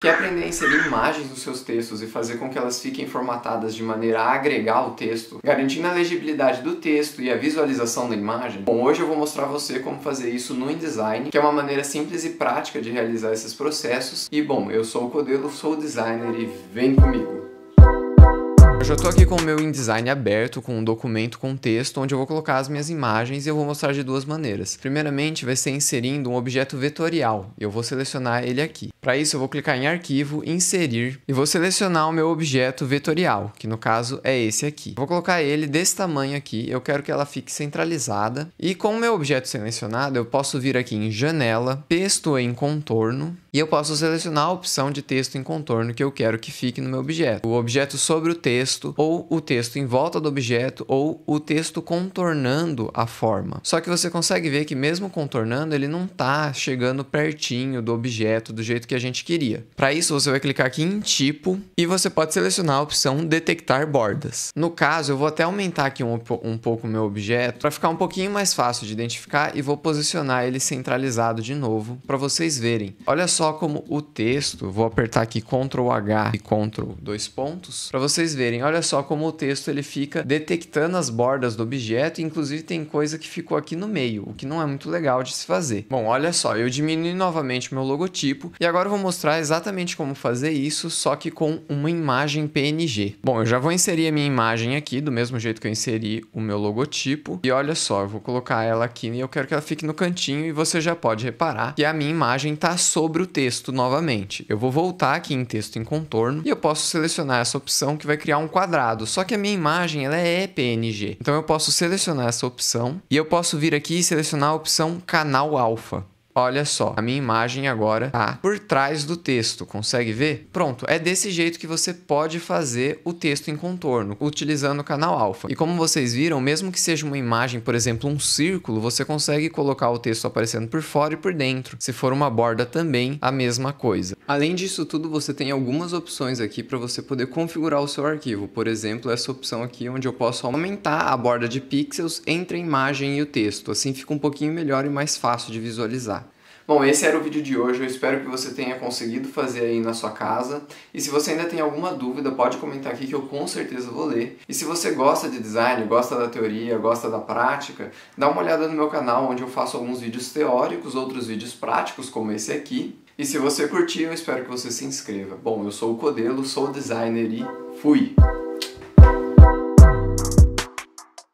que aprender a inserir imagens nos seus textos e fazer com que elas fiquem formatadas de maneira a agregar o texto, garantindo a legibilidade do texto e a visualização da imagem? Bom, hoje eu vou mostrar a você como fazer isso no InDesign, que é uma maneira simples e prática de realizar esses processos. E bom, eu sou o Codelo, sou o designer e vem comigo! já estou aqui com o meu InDesign aberto, com um documento com texto, onde eu vou colocar as minhas imagens e eu vou mostrar de duas maneiras. Primeiramente, vai ser inserindo um objeto vetorial, eu vou selecionar ele aqui. Para isso, eu vou clicar em arquivo, inserir, e vou selecionar o meu objeto vetorial, que no caso é esse aqui. Vou colocar ele desse tamanho aqui, eu quero que ela fique centralizada, e com o meu objeto selecionado, eu posso vir aqui em janela, texto em contorno, e eu posso selecionar a opção de texto em contorno que eu quero que fique no meu objeto. O objeto sobre o texto, ou o texto em volta do objeto, ou o texto contornando a forma. Só que você consegue ver que mesmo contornando, ele não está chegando pertinho do objeto do jeito que a gente queria. Para isso, você vai clicar aqui em tipo e você pode selecionar a opção detectar bordas. No caso, eu vou até aumentar aqui um, um pouco o meu objeto para ficar um pouquinho mais fácil de identificar e vou posicionar ele centralizado de novo para vocês verem. Olha só só como o texto, vou apertar aqui Ctrl H e Ctrl dois pontos, para vocês verem, olha só como o texto ele fica detectando as bordas do objeto, inclusive tem coisa que ficou aqui no meio, o que não é muito legal de se fazer. Bom, olha só, eu diminui novamente meu logotipo e agora eu vou mostrar exatamente como fazer isso, só que com uma imagem PNG. Bom, eu já vou inserir a minha imagem aqui, do mesmo jeito que eu inseri o meu logotipo, e olha só, eu vou colocar ela aqui e eu quero que ela fique no cantinho e você já pode reparar que a minha imagem está sobre o texto novamente. Eu vou voltar aqui em texto em contorno e eu posso selecionar essa opção que vai criar um quadrado. Só que a minha imagem ela é PNG. Então eu posso selecionar essa opção e eu posso vir aqui e selecionar a opção canal alfa. Olha só, a minha imagem agora tá por trás do texto, consegue ver? Pronto, é desse jeito que você pode fazer o texto em contorno, utilizando o canal alfa. E como vocês viram, mesmo que seja uma imagem, por exemplo, um círculo, você consegue colocar o texto aparecendo por fora e por dentro. Se for uma borda também, a mesma coisa. Além disso tudo, você tem algumas opções aqui para você poder configurar o seu arquivo. Por exemplo, essa opção aqui onde eu posso aumentar a borda de pixels entre a imagem e o texto. Assim fica um pouquinho melhor e mais fácil de visualizar. Bom, esse era o vídeo de hoje. Eu espero que você tenha conseguido fazer aí na sua casa. E se você ainda tem alguma dúvida, pode comentar aqui que eu com certeza vou ler. E se você gosta de design, gosta da teoria, gosta da prática, dá uma olhada no meu canal onde eu faço alguns vídeos teóricos, outros vídeos práticos, como esse aqui. E se você curtiu, eu espero que você se inscreva. Bom, eu sou o Codelo, sou designer e fui!